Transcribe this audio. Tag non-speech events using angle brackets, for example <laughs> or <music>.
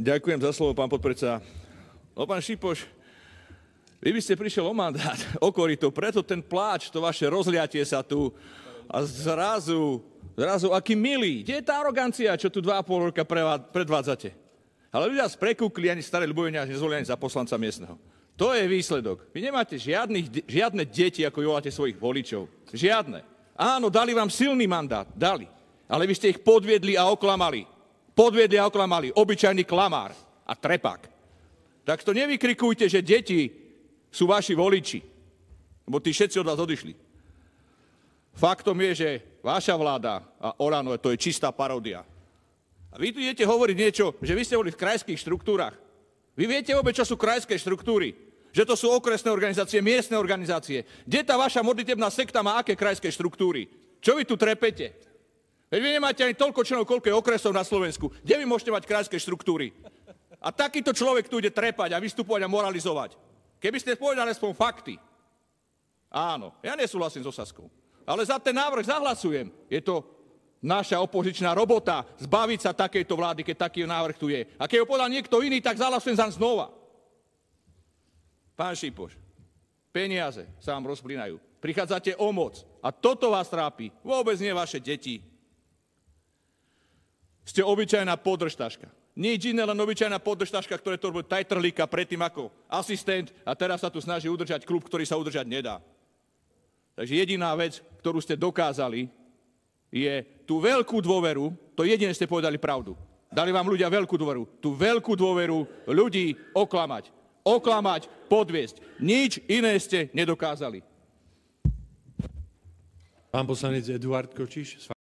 Ďakujem za slovo, pán podpredseda. No, pán Šipoš, vy by ste prišiel o mandát, <laughs> o korito, preto ten pláč, to vaše rozliatie sa tu a zrazu, zrazu, aký milý. Kde je tá arogancia, čo tu dva a pol roka predvádzate? Ale vy vás prekúkli, ani staré ľubovenia, až nezvolili ani za poslanca miestneho. To je výsledok. Vy nemáte žiadnych, žiadne deti, ako voláte svojich voličov. Žiadne. Áno, dali vám silný mandát, dali. Ale vy ste ich podviedli a oklamali. Podviedli a oklamali. Obyčajný klamár a trepak. Tak to nevykrikujte, že deti sú vaši voliči. Lebo tí všetci od vás odišli. Faktom je, že vaša vláda a Orano, to je čistá paródia. A vy tu idete hovoriť niečo, že vy ste boli v krajských štruktúrach. Vy viete vôbec, čo sú krajské štruktúry. Že to sú okresné organizácie, miestne organizácie. Kde tá vaša modlitebná sekta má aké krajské štruktúry? Čo vy tu trepete? Veď vy nemáte ani toľko členov, koľko je okresov na Slovensku. Kde vy môžete mať krajské štruktúry? A takýto človek tu ide trepať a vystupovať a moralizovať. Keby ste povedali aspoň fakty. Áno, ja nesúhlasím so Saskou. Ale za ten návrh zahlasujem. Je to naša opozičná robota zbaviť sa takejto vlády, keď taký návrh tu je. A keď ho podal niekto iný, tak zahlasujem za znova. Pán Šipoš, peniaze sa vám rozplínajú. Prichádzate o moc. A toto vás trápi. Vôbec nie vaše deti, ste obyčajná podržtaška. Nič iné, len obyčajná podržtaška, ktoré to robí tajtrlíka predtým ako asistent a teraz sa tu snaží udržať klub, ktorý sa udržať nedá. Takže jediná vec, ktorú ste dokázali, je tú veľkú dôveru, to jediné ste povedali pravdu. Dali vám ľudia veľkú dôveru. Tú veľkú dôveru ľudí oklamať. Oklamať, podviesť. Nič iné ste nedokázali. Pán poslanec Eduard Kočiš.